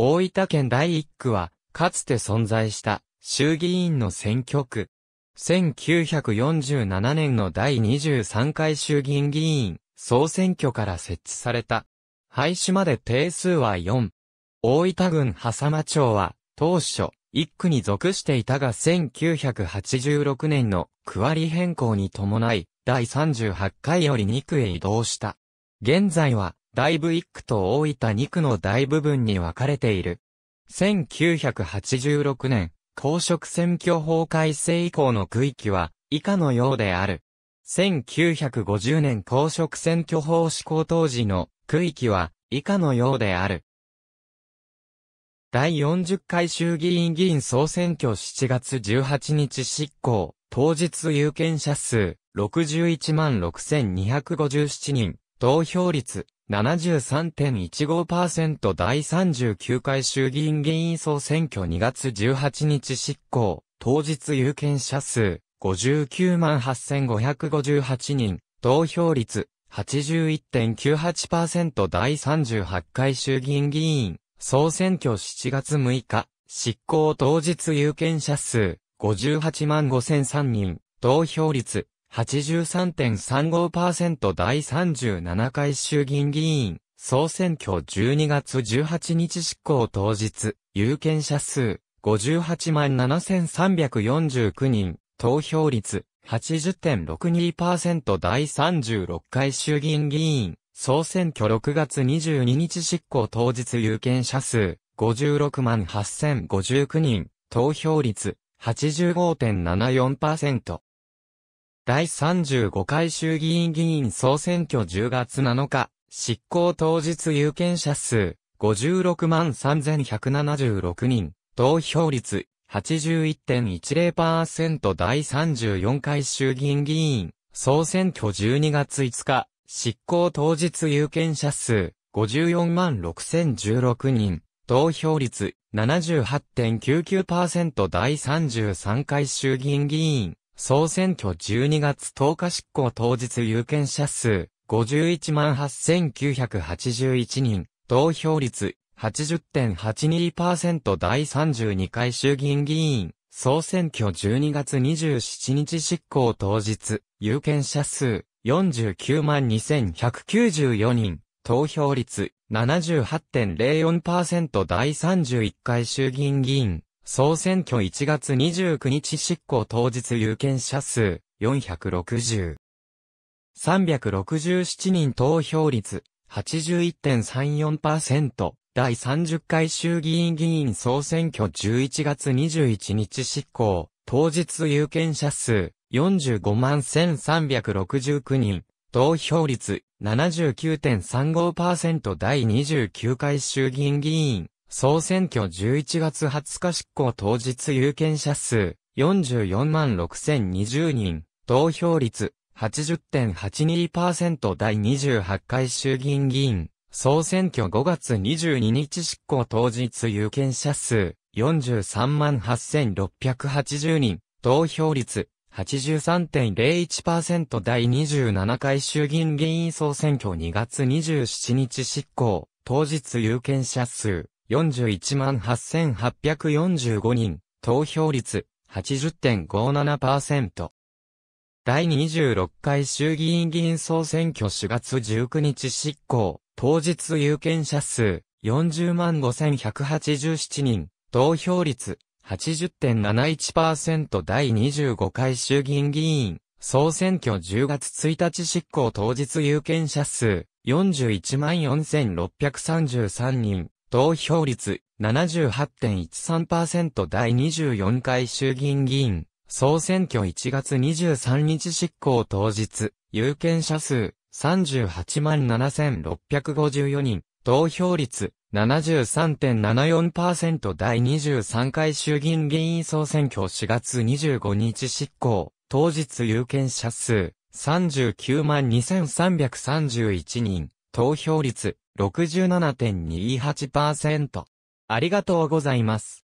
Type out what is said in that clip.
大分県第1区は、かつて存在した衆議院の選挙区。1947年の第23回衆議院議員総選挙から設置された。廃止まで定数は4。大分郡波間町は、当初、1区に属していたが1986年の区割り変更に伴い、第38回より2区へ移動した。現在は、大部一区と大分二区の大部分に分かれている。1986年、公職選挙法改正以降の区域は、以下のようである。1950年公職選挙法施行当時の区域は以下のようである。第40回衆議院議員総選挙7月18日執行、当日有権者数61万6257人、投票率73.15%第39回衆議院議員総選挙2月18日執行、当日有権者数598,558人、投票率81.98%第38回衆議院議員総選挙7月6日、執行当日有権者数58万5003人、投票率83.35%第37回衆議院議員、総選挙12月18日執行当日、有権者数、58万7349人、投票率、80.62%第36回衆議院議員、総選挙6月22日執行当日有権者数、56万8059人、投票率、85.74%。第35回衆議院議員総選挙10月7日、執行当日有権者数、56万3176人、投票率、81.10%第34回衆議院議員、総選挙12月5日、執行当日有権者数、54万6016人、投票率78.99%第33回衆議院議員、総選挙12月10日執行当日有権者数518,981人、投票率80.82%第32回衆議院議員、総選挙12月27日執行当日、有権者数492,194人、投票率78.04%第31回衆議院議員、総選挙1月29日執行当日有権者数460。367人投票率81.34%。第30回衆議院議員総選挙11月21日執行。当日有権者数45万1369人。投票率79.35%第29回衆議院議員総選挙11月20日執行当日有権者数44万6020人、投票率80.82%第28回衆議院議員、総選挙5月22日執行当日有権者数43万8680人、投票率83.01%第27回衆議院議員総選挙2月27日執行、当日有権者数418,845人、投票率80.57%。第26回衆議院議員総選挙4月19日執行、当日有権者数405,187人、投票率80.71%第25回衆議院議員、総選挙10月1日執行当日有権者数41,4633人、投票率78.13%第24回衆議院議員、総選挙1月23日執行当日、有権者数38万7654人、投票率73.74%第23回衆議院議員総選挙4月25日執行、当日有権者数39万2331人、投票率67.28%。ありがとうございます。